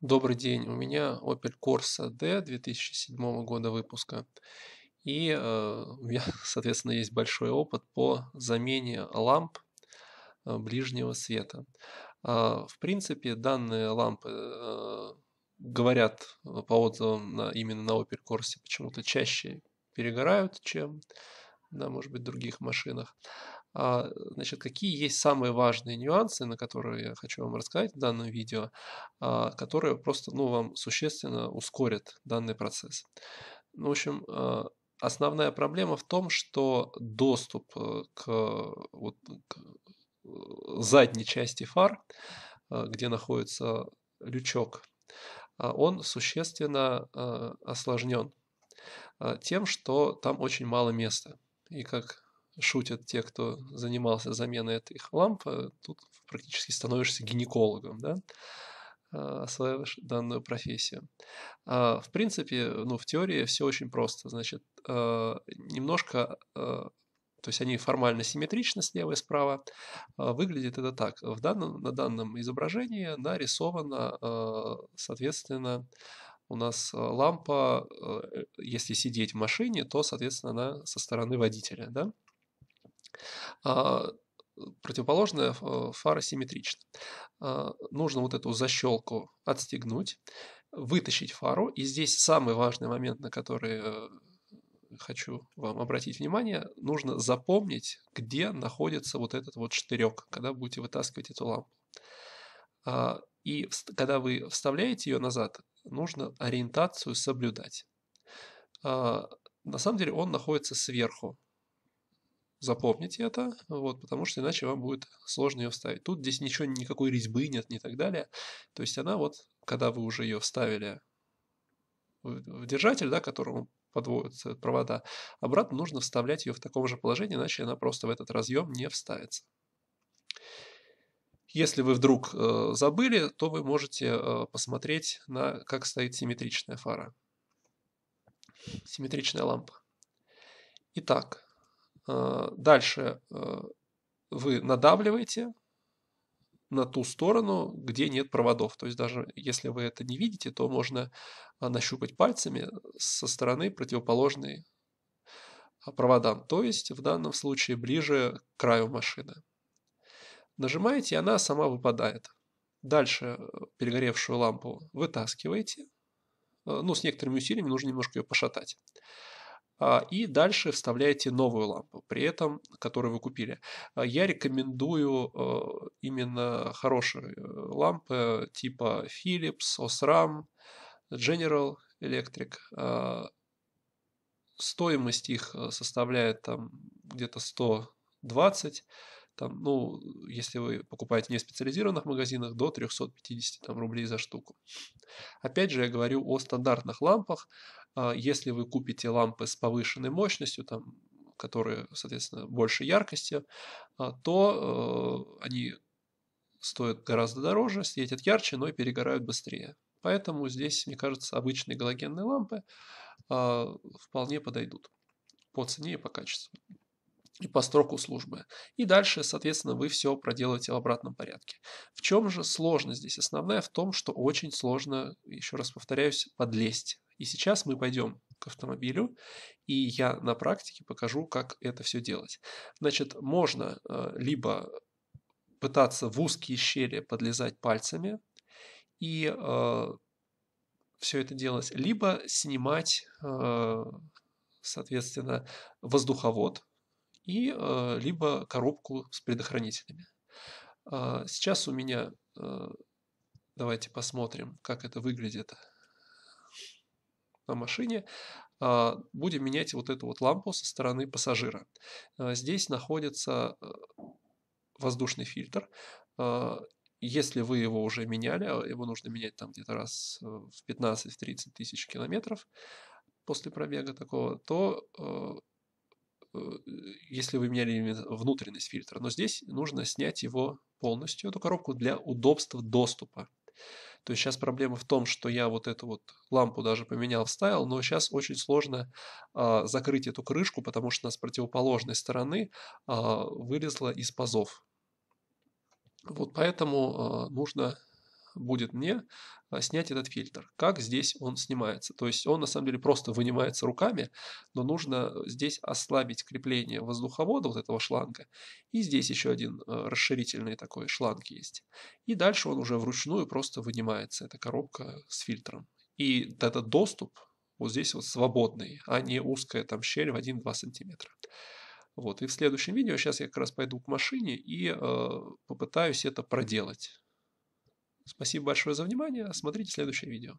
Добрый день, у меня Opel Corsa D 2007 года выпуска. И э, у меня, соответственно, есть большой опыт по замене ламп э, ближнего света. А, в принципе, данные лампы э, говорят по отзывам именно на Opel Corsa почему-то чаще перегорают, чем да, может быть, других машинах. А, значит, какие есть самые важные нюансы, на которые я хочу вам рассказать в данном видео, а, которые просто, ну, вам существенно ускорят данный процесс. Ну, в общем, а, основная проблема в том, что доступ э, к, вот, к э, задней части фар, э, где находится лючок, а, он существенно осложнен а, тем, что там очень мало места. И как шутят те, кто занимался заменой этих ламп, э, тут практически становишься гинекологом, да? Э, осваиваешь данную профессию. А, в принципе, ну, в теории все очень просто. Значит, э, немножко, то есть они формально симметричны слева и справа. А, выглядит это так. В данном, на данном изображении нарисовано, соответственно, у нас э, лампа, э, если сидеть в машине, то, соответственно, она со стороны водителя, да? А, противоположная э, фара симметрична. А, нужно вот эту защелку отстегнуть, вытащить фару, и здесь самый важный момент, на который хочу вам обратить внимание, нужно запомнить, где находится вот этот вот штырек, когда будете вытаскивать эту лампу. А, и когда вы вставляете ее назад, нужно ориентацию соблюдать. А, на самом деле он находится сверху. Запомните это, вот, потому что иначе вам будет сложно ее вставить. Тут здесь ничего, никакой резьбы нет и так далее. То есть она вот, когда вы уже ее вставили в держатель, да, которому подводятся провода, обратно нужно вставлять ее в таком же положении, иначе она просто в этот разъем не вставится. Если вы вдруг э, забыли, то вы можете э, посмотреть на как стоит симметричная фара, симметричная лампа. Итак, э, дальше вы надавливаете на ту сторону, где нет проводов. То есть даже если вы это не видите, то можно нащупать пальцами со стороны противоположной проводам, то есть в данном случае ближе к краю машины. Нажимаете, и она сама выпадает. Дальше э, перегоревшую лампу вытаскиваете. Э, ну, с некоторыми усилиями нужно немножко ее пошатать. А, и дальше вставляете новую лампу, при этом, которую вы купили. Э, я рекомендую именно хорошие лампы типа Philips, Osram, General Electric. Стоимость их составляет там где-то 120 там, ну, если вы покупаете не в специализированных магазинах, до 350 там, рублей за штуку. Опять же, я говорю о стандартных лампах. А, если вы купите лампы с повышенной мощностью, там, которые, соответственно, больше яркости, а, то э, они стоят гораздо дороже, светят ярче, но и перегорают быстрее. Поэтому здесь, мне кажется, обычные галогенные лампы а, вполне подойдут по цене и по качеству и по строку службы. И дальше, соответственно, вы все проделаете в обратном порядке. В чем же сложность здесь? Основная в том, что очень сложно, еще раз повторяюсь, подлезть. И сейчас мы пойдем к автомобилю, и я на практике покажу, как это все делать. Значит, можно э, либо пытаться в узкие щели подлезать пальцами и э, все это делать, либо снимать, э, соответственно, воздуховод, и э, либо коробку с предохранителями. Э, сейчас у меня, э, давайте посмотрим, как это выглядит на машине. Э, будем менять вот эту вот лампу со стороны пассажира. Э, здесь находится э, воздушный фильтр. Э, если вы его уже меняли, его нужно менять там где-то раз э, в 15-30 тысяч километров после пробега такого, то э, Э, если вы меняли внутренность фильтра. Но здесь нужно снять его полностью, эту коробку, для удобства доступа. То есть сейчас проблема в том, что я вот эту вот лампу даже поменял вставил, но сейчас очень сложно э, закрыть эту крышку, потому что у с противоположной стороны э, а, вылезла из пазов. Вот поэтому э, нужно будет мне а, снять этот фильтр. Как здесь он снимается? То есть он на самом деле просто вынимается руками, но нужно э, здесь ослабить крепление воздуховода вот этого шланга. И здесь еще один э, расширительный такой шланг есть. И дальше он уже вручную просто вынимается, эта коробка с фильтром. И этот доступ вот здесь вот свободный, а не узкая там щель в 1-2 сантиметра. Вот, и в следующем видео сейчас я как раз пойду к машине и э, попытаюсь это проделать. Спасибо большое за внимание. Смотрите следующее видео.